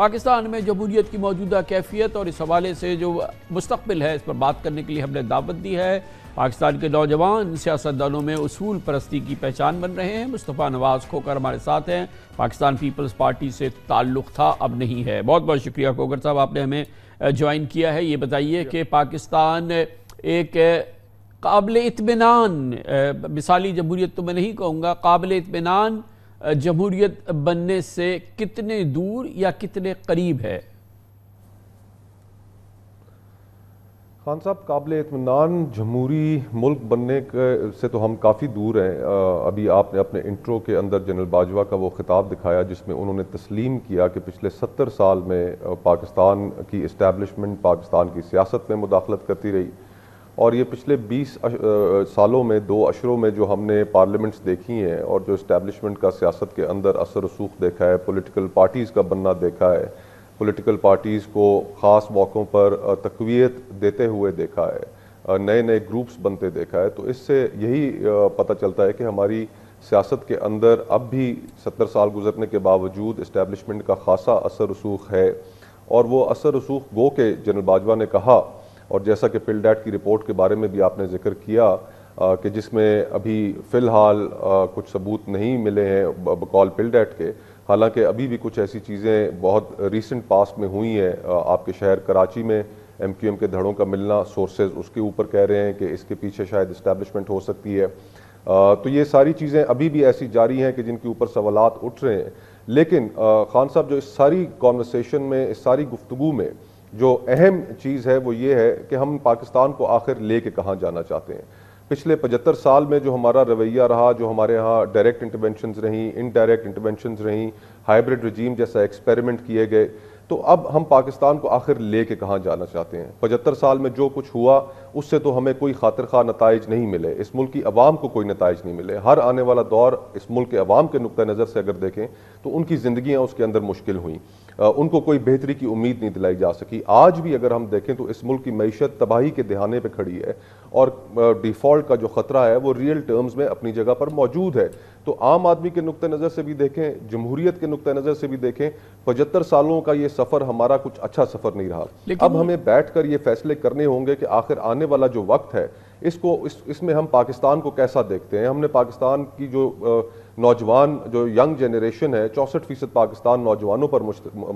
पाकिस्तान में जमहूरीत की मौजूदा कैफियत और इस हवाले से जो मुस्तबिल है इस पर बात करने के लिए हमने दावत दी है पाकिस्तान के नौजवान सियासतदानों में उसूल परस्ती की पहचान बन रहे हैं मुस्तफ़ा नवाज़ खोकर हमारे साथ हैं पाकिस्तान पीपल्स पार्टी से ताल्लुक़ था अब नहीं है बहुत बहुत शुक्रिया खोकर साहब आपने हमें ज्वाइन किया है ये बताइए कि पाकिस्तान एक काबिल इतमान मिसाली जमहूरीत तो मैं नहीं कहूँगा काबिल इतमान जमहूरियत बनने से कितने दूर या कितने करीब है खान साहब काबिल इतमान जमहूरी मुल्क बनने के से तो हम काफ़ी दूर हैं अभी आपने अपने इंट्रो के अंदर जनरल बाजवा का वो ख़िताब दिखाया जिसमें उन्होंने तस्लीम किया कि पिछले सत्तर साल में पाकिस्तान की इस्टेबलिशमेंट पाकिस्तान की सियासत में मुदाखलत करती रही और ये पिछले 20 सालों में दो अशरों में जो हमने पार्लियामेंट्स देखी हैं और जो इस्टेबलिशमेंट का सियासत के अंदर असर रसूख देखा है पॉलिटिकल पार्टीज़ का बनना देखा है पॉलिटिकल पार्टीज़ को ख़ास मौक़ों पर तकवीत देते हुए देखा है नए नए ग्रुप्स बनते देखा है तो इससे यही पता चलता है कि हमारी सियासत के अंदर अब भी सत्तर साल गुजरने के बावजूद इस्टेबलिशमेंट का खासा असर रसूख है और वो असर रसूख गो के जनरल बाजवा ने कहा और जैसा कि डैट की रिपोर्ट के बारे में भी आपने जिक्र किया कि जिसमें अभी फ़िलहाल कुछ सबूत नहीं मिले हैं बकौल डैट के हालांकि अभी भी कुछ ऐसी चीज़ें बहुत रीसेंट पास्ट में हुई हैं आपके शहर कराची में एम क्यू एम के धड़ों का मिलना सोर्सेज उसके ऊपर कह रहे हैं कि इसके पीछे शायद इस्टेबलिशमेंट हो सकती है आ, तो ये सारी चीज़ें अभी भी ऐसी जारी हैं कि जिनके ऊपर सवाल उठ रहे हैं लेकिन आ, खान साहब जो इस सारी कॉन्वर्सेशन में इस सारी गुफ्तु में जो अहम चीज़ है वो ये है कि हम पाकिस्तान को आखिर ले के कहाँ जाना चाहते हैं पिछले पचहत्तर साल में जो हमारा रवैया रहा जो हमारे यहाँ डायरेक्ट इंटरवेंशन रहीं इनडायरेक्ट इंटरवेंशन रहीं हाइब्रिड रजीम जैसा एक्सपेरिमेंट किए गए तो अब हम पाकिस्तान को आखिर ले के कहाँ जाना चाहते हैं पचहत्तर साल में जो कुछ हुआ उससे तो हमें कोई खातर खा नतज नहीं मिले इस मुल्क की आवाम को कोई नतज नहीं मिले हर आने वाला दौर इस मुल्क के अवाम के नुक़ नज़र से अगर देखें तो उनकी ज़िंदियाँ उसके अंदर मुश्किल हुई उनको कोई बेहतरी की उम्मीद नहीं दिलाई जा सकी आज भी अगर हम देखें तो इस मुल्क की मीशत तबाही के दहाने पर खड़ी है और डिफ़ॉल्ट का जो ख़तरा है वो रियल टर्म्स में अपनी जगह पर मौजूद है तो आम आदमी के नुक़ नज़र से भी देखें जमहूरीत के नुक़ नज़र से भी देखें पचहत्तर सालों का ये सफ़र हमारा कुछ अच्छा सफ़र नहीं रहा अब हमें बैठ कर ये फैसले करने होंगे कि आखिर आने वाला जो वक्त है इसको इस, इसमें हम पाकिस्तान को कैसा देखते हैं हमने पाकिस्तान की जो नौजवान जो यंग जनरेशन है चौंसठ फीसद पाकिस्तान नौजवानों पर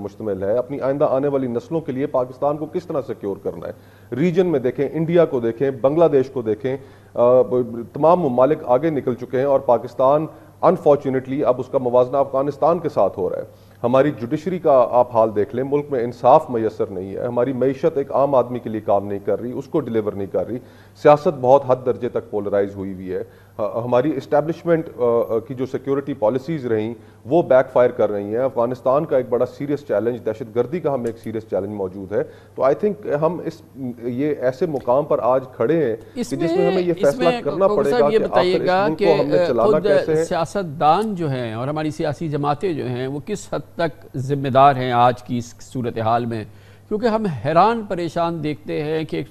मुश्तमिल है अपनी आइंदा आने वाली नस्लों के लिए पाकिस्तान को किस तरह सिक्योर करना है रीजन में देखें इंडिया को देखें बांग्लादेश को देखें तमाम ममालिक आगे निकल चुके हैं और पाकिस्तान अनफॉर्चुनेटली अब उसका मुवजना अफगानिस्तान के साथ हो रहा है हमारी जुडिशरी का आप हाल देख लें मुल्क में इंसाफ मैसर नहीं है हमारी मीशत एक आम आदमी के लिए काम नहीं कर रही उसको डिलीवर नहीं कर रही सियासत बहुत हद दर्जे तक पोलराइज हुई हुई है हमारी इस्टेबलिशमेंट की जो सिक्योरिटी पॉलिसीज़ रहीं वो बैक फायर कर रही हैं अफगानिस्तान का एक बड़ा सीरियस चैलेंज दहशत गर्दी का हमें एक सीरियस चैलेंज मौजूद है तो आई थिंक हम इस ये ऐसे मुकाम पर आज खड़े हैं जिसमें हमें ये फैसला करना पड़ेगा ये बताइएगा कि सियासतदान जो हैं और हमारी सियासी जमातें जो हैं वो किस हद तक जिम्मेदार हैं आज की इस सूरत हाल में क्योंकि हम हैरान परेशान देखते हैं कि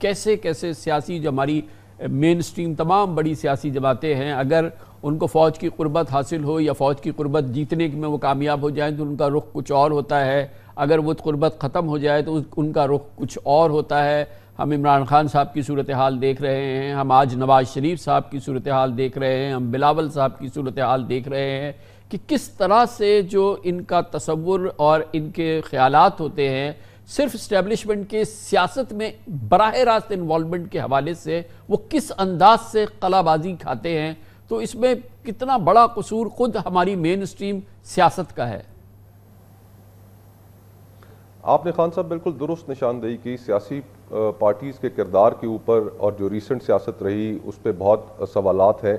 कैसे कैसे सियासी जो हमारी मेन स्ट्रीम तमाम बड़ी सियासी जमातें हैं अगर उनको फ़ौज की कुर्बत हासिल हो या फ़ौज की कुर्बत जीतने में वो कामयाब हो जाए तो उनका रुख कुछ और होता है अगर वो कुर्बत ख़त्म हो जाए तो उनका रुख कुछ और होता है हम इमरान खान साहब की सूरत हाल देख रहे हैं हम आज नवाज़ शरीफ साहब की सूरत हाल देख रहे हैं हम बिलावल साहब की सूरत हाल देख रहे हैं कि किस तरह से जो इनका तस्वुर और इनके ख्यालात होते हैं सिर्फ इस्टेबलिशमेंट के सियासत में बरह रास्त इन्वॉलमेंट के हवाले से वो किस अंदाज से कलाबाजी खाते हैं तो इसमें कितना बड़ा कसूर खुद हमारी मेन स्ट्रीम सियासत का है आपने खान साहब बिल्कुल दुरुस्त निशानदेही की सियासी पार्टीज़ के किरदार के ऊपर और जो रिसेंट सियासत रही उस पर बहुत सवाल हैं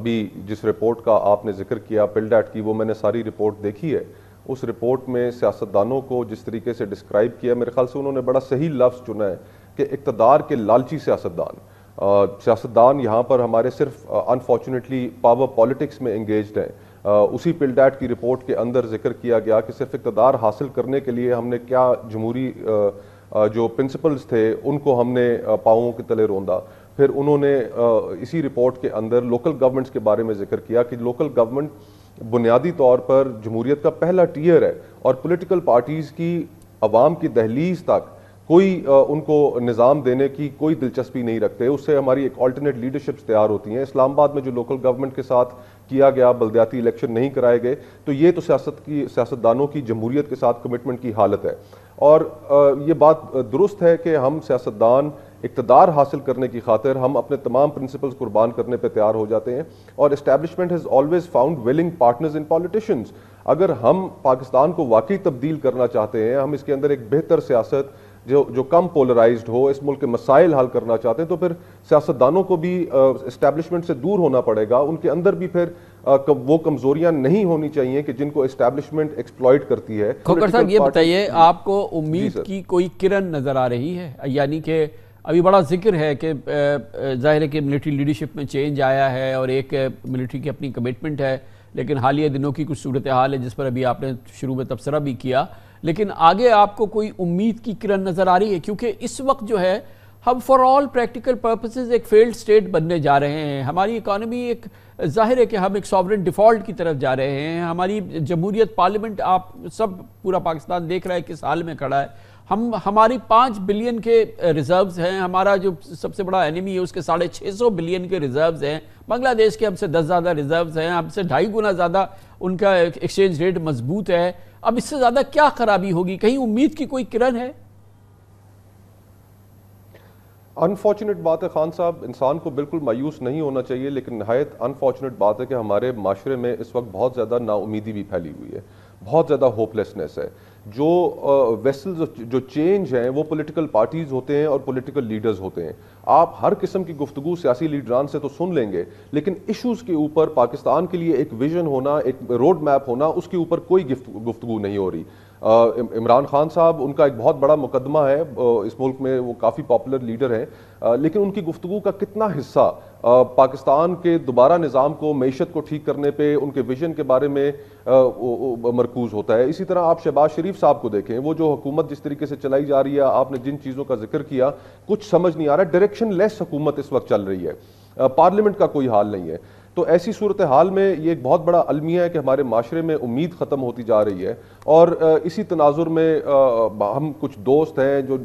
अभी जिस रिपोर्ट का आपने जिक्र किया पिलडैट की वो मैंने सारी रिपोर्ट देखी है उस रिपोर्ट में सियासतदानों को जिस तरीके से डिस्क्राइब किया मेरे ख्याल से उन्होंने बड़ा सही लफ्ज़ चुना है कि इकतदार के लालची सियासतदान सियासतदान यहाँ पर हमारे सिर्फ अनफॉर्चुनेटली पावर पॉलिटिक्स में इंगेज हैं उसी पिलडैट की रिपोर्ट के अंदर जिक्र किया गया कि सिर्फ इकतदार हासिल करने के लिए हमने क्या जमहूरी जो प्रिंसिपल्स थे उनको हमने पाओं के तले रोंदा फिर उन्होंने इसी रिपोर्ट के अंदर लोकल गवर्नमेंट्स के बारे में जिक्र किया कि लोकल गवर्नमेंट बुनियादी तौर पर जमहूरीत का पहला टीयर है और पोलिटिकल पार्टीज़ की आवाम की दहलीज तक कोई उनको निज़ाम देने की कोई दिलचस्पी नहीं रखते उससे हमारी एक अल्टरनेट लीडरशिप्स तैयार होती हैं इस्लामाबाद में जो लोकल गवर्नमेंट के साथ किया गया बलदयाती इलेक्शन नहीं कराए गए तो ये तो सियासत की सियासतदानों की जमहूरीत के साथ कमिटमेंट की हालत है और ये बात दुरुस्त है कि हम सियासतदान इकतदार हासिल करने की खातिर हम अपने तमाम प्रिंसिपल्स कुर्बान करने पर तैयार हो जाते हैं और establishment has always found willing partners in politicians अगर हम पाकिस्तान को वाकई तब्दील करना चाहते हैं हम इसके अंदर एक बेहतर सियासत जो जो कम पोलराइज हो इस मुल्क के मसाइल हल करना चाहते हैं तो फिर सियासतदानों को भी इस्टेबलिशमेंट से दूर होना पड़ेगा उनके अंदर भी फिर आ, वो कमजोरियां नहीं होनी चाहिए कि जिनको इस्टेबलिशमेंट एक्सप्लॉयट करती है खोकर साहब ये बताइए आपको उम्मीद की कोई किरण नजर आ रही है यानी कि अभी बड़ा जिक्र है कि जाहिर है कि मिलिट्री लीडरशिप में चेंज आया है और एक मिलिट्री की अपनी कमिटमेंट है लेकिन हालिया दिनों की कुछ सूरत हाल है जिस पर अभी आपने शुरू में तबसरा भी किया लेकिन आगे आपको कोई उम्मीद की किरण नज़र आ रही है क्योंकि इस वक्त जो है हम फॉर ऑल प्रैक्टिकल पर्पसेस एक फेल्ड स्टेट बनने जा रहे हैं हमारी इकानमी एक जाहिर है कि हम एक सॉवरन डिफ़ॉल्ट की तरफ जा रहे हैं हमारी जमहूरियत पार्लियामेंट आप सब पूरा पाकिस्तान देख रहा है किस हाल में खड़ा है हम हमारी पाँच बिलियन के रिजर्व्स हैं हमारा जो सबसे बड़ा एनिमी है उसके साढ़े छः सौ बिलियन के रिजर्व्स हैं बांग्लादेश के हमसे दस ज़्यादा रिजर्व्स हैं हमसे ढाई गुना ज़्यादा उनका एक्सचेंज रेट मजबूत है अब इससे ज़्यादा क्या खराबी होगी कहीं उम्मीद की कोई किरण है अनफॉर्चुनेट बात है खान साहब इंसान को बिल्कुल मायूस नहीं होना चाहिए लेकिन नहायत अनफॉर्चुनेट बात है कि हमारे माशरे में इस वक्त बहुत ज़्यादा नाउमीदी भी फैली हुई है बहुत ज़्यादा होपलेसनेस है जो वेसल्स जो चेंज हैं वो पॉलिटिकल पार्टीज़ होते हैं और पॉलिटिकल लीडर्स होते हैं आप हर किस्म की गुफ्तु सियासी लीडरान से तो सुन लेंगे लेकिन इशूज़ के ऊपर पाकिस्तान के लिए एक विजन होना एक रोड मैप होना उसके ऊपर कोई गुफ्तु नहीं हो रही इमरान खान साहब उनका एक बहुत बड़ा मुकदमा है इस मुल्क में वो काफ़ी पॉपुलर लीडर हैं लेकिन उनकी गुफ्तु का कितना हिस्सा पाकिस्तान के दोबारा निज़ाम को मीशत को ठीक करने पे उनके विजन के बारे में मरकूज़ होता है इसी तरह आप शहबाज शरीफ साहब को देखें वो जो हुकूमत जिस तरीके से चलाई जा रही है आपने जिन चीज़ों का जिक्र किया कुछ समझ नहीं आ रहा डायरेक्शन लेस हुकूमत इस वक्त चल रही है पार्लियामेंट का कोई हाल नहीं है तो ऐसी सूरत हाल में ये एक बहुत बड़ा अलमिया है कि हमारे माशरे में उम्मीद ख़त्म होती जा रही है और इसी तनाजुर में हम कुछ दोस्त हैं जो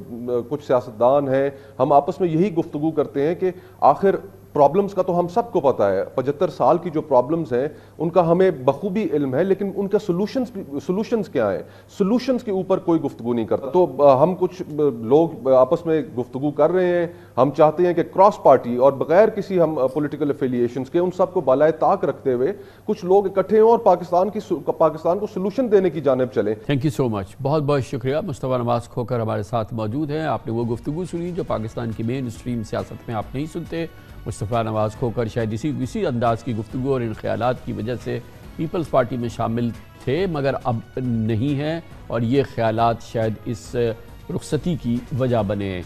कुछ सियासतदान हैं हम आपस में यही गुफ्तु करते हैं कि आखिर प्रॉब्लम्स का तो हम सबको पता है पचहत्तर साल की जो प्रॉब्लम्स हैं उनका हमें बखूबी इल्म है लेकिन उनके सोलूशन सोलूशन क्या हैं सोलूशन के ऊपर कोई गुफ्तु नहीं करता तो हम कुछ लोग आपस में गुफ्तगु कर रहे हैं हम चाहते हैं कि क्रॉस पार्टी और बगैर किसी हम पोलिटिकल एफिलियशन के उन सबको बालाए ताक रखते हुए कुछ लोग इकट्ठे हों और पाकिस्तान की पाकिस्तान को सोलूशन देने की जानब चले थैंक यू सो मच बहुत बहुत शुक्रिया मुस्तफ़ा नवाज खोकर हमारे साथ मौजूद हैं आपने वो गुफ्तु सुनी जो पाकिस्तान की मेन स्ट्रीम सियासत में आप नहीं सुनते मुस्तफ़ा नवाज़ खोकर शायद इसी इसी अंदाज़ की गुफ्तु और इन ख्याल की वजह से पीपल्स पार्टी में शामिल थे मगर अब नहीं हैं और ये ख्याल शायद इस रुखसती की वजह बने